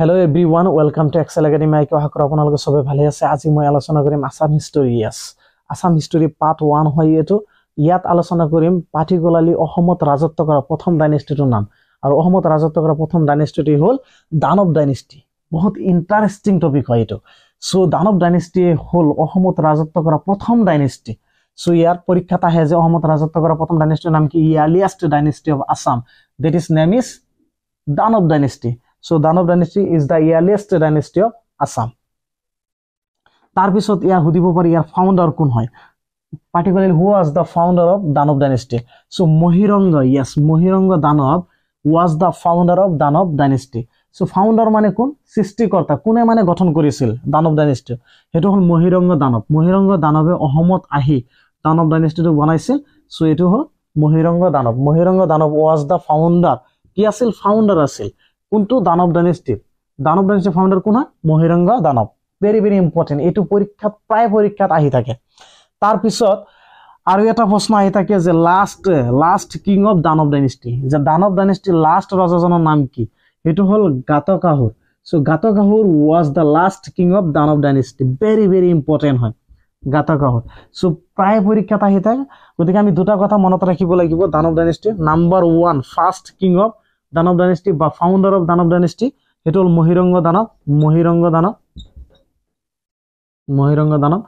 hello' everyone welcome to Excel Academy আইকি অহা কৰোঁ আপোনালোকে চবেই ভালেই আছে আজি মই আলোচনা কৰিম Assam history yes Assam history part one হয় এইটো ইয়াত আলোচনা কৰিম পাঠি গোলালী অসমত ৰাজত্ব কৰা প্ৰথম ডাইনেষ্টিটোৰ নাম আৰু অসমত ৰাজত্ব কৰা প্ৰথম ডাইনেষ্টিটোৱেই হ'ল দানৱ ডাইনেষ্টি বহুত ইণ্টাৰেষ্টিং টপিক হয় এইটো চ' দানৱ ডাইনেষ্টিয়ে হ'ল অসমত ৰাজত্ব কৰা প্ৰথম ডাইনেষ্টি চ' ইয়াৰ পৰীক্ষাত আহে যে অসমত ৰাজত্ব কৰা প্ৰথম ডাইনেষ্টিৰ নাম কি earliest dynasty of Assam that is name is Danava dynasty so Danava dynasty is the earliest dynasty of Assam তাৰপিছত ইয়াৰ সুধিব পাৰি ইয়াৰ ফাউণ্ডাৰ কোন হয় particularly who was the founder of Danava dynasty so' Mahiranga yes Mahiranga Danava was the founder of Danava dynasty so' founder মানে কোন সৃষ্টিকৰ্তা কোনে মানে গঠন কৰিছিল দানৱ ডাইনেষ্ট্ৰি সেইটো হ'ল মহিৰংগ দানৱ মহিৰংগ দানৱে অসমত আহি দানৱ ডাইনেষ্ট্ৰিটো বনাইছিল চ' এইটো হ'ল Mahiranga Danava Mahiranga Danava was the founder কি আছিল ফাউণ্ডাৰ আছিল কোনটো দানৱ ডাইনেষ্টিৰ দানৱ ডাইনেষ্টিৰ ফাউণ্ডাৰ কোন হয় Mahiranga Danava very very important এইটো পৰীক্ষাত প্ৰায় পৰীক্ষাত আহি থাকে তাৰপিছত আৰু এটা প্ৰশ্ন আহি থাকে যে last last king of Danava dynasty যে দানৱ ডাইনেষ্টিৰ লাষ্ট ৰজাজনৰ নাম কি সেইটো হ'ল Ghatakasura so' Ghatakasura was the last king of Danava dynasty very very important হয় গাতকাহুৰ চ' প্ৰায় পৰীক্ষাত আহি থাকে গতিকে আমি দুটা কথা মনত ৰাখিব লাগিব Danava dynasty number one first king of Danava dynasty বা ফাউণ্ডাৰ অফ দানৱ ডাইনেষ্টি সেইটো হ'ল মহিৰংগ দানৱ মহিৰংগ দানৱ মহিৰংগ দানৱ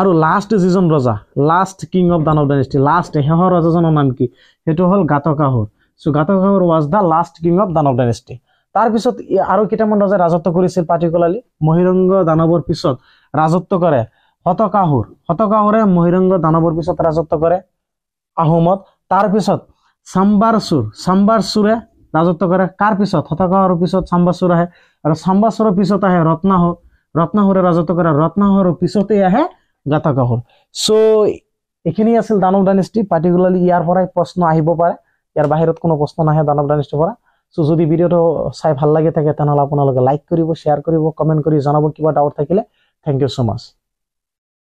আৰু লাষ্ট যিজন ৰজা last king of Danava dynasty last শেষৰ ৰজাজনৰ নাম কি সেইটো হ'ল Ghatakasura so' Ghatakasura was the last king of Danava dynasty তাৰপিছত আৰু কেইটামান ৰজাই ৰাজত্ব কৰিছিল পাৰ্টিকুলাৰলি মহিৰংগ দানৱৰ পিছত ৰাজত্ব কৰে হতকাহুৰ হতকাহুৰে মহিৰংগ দানৱৰ পিছত ৰাজত্ব কৰে আহোমত তাৰপিছত চাম্বাৰচুৰ চুৰে ৰাজত্ব কৰে কাৰ পিছত হতাকাহৰ পিছত চাম্বাচুৰ আহে আৰু চাম্বাচুৰৰ পিছত আহে ৰত্নাহৰ ৰত্নাহৰে ৰাজত্ব কৰে ৰত্নাহৰ পিছতেই আহে গাতাকাহৰ চ' এইখিনি আছিল দানৱ ডাইনেষ্টি পাৰ্টিকুলাৰলি ইয়াৰ পৰাই প্ৰশ্ন আহিব পাৰে ইয়াৰ বাহিৰত কোনো প্ৰশ্ন নাহে দানৱ ডাইনেষ্টিৰ পৰা চ' যদি ভিডিঅ'টো চাই ভাল লাগে থাকে তেনেহ'লে আপোনালোকে লাইক কৰিব শ্বেয়াৰ কৰিব কমেণ্ট কৰি জনাব কিবা ডাউট থাকিলে থেংক ইউ ছ' মাছ